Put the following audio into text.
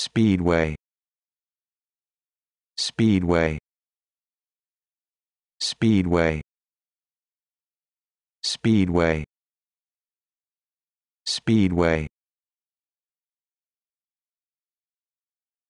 Speedway Speedway Speedway Speedway Speedway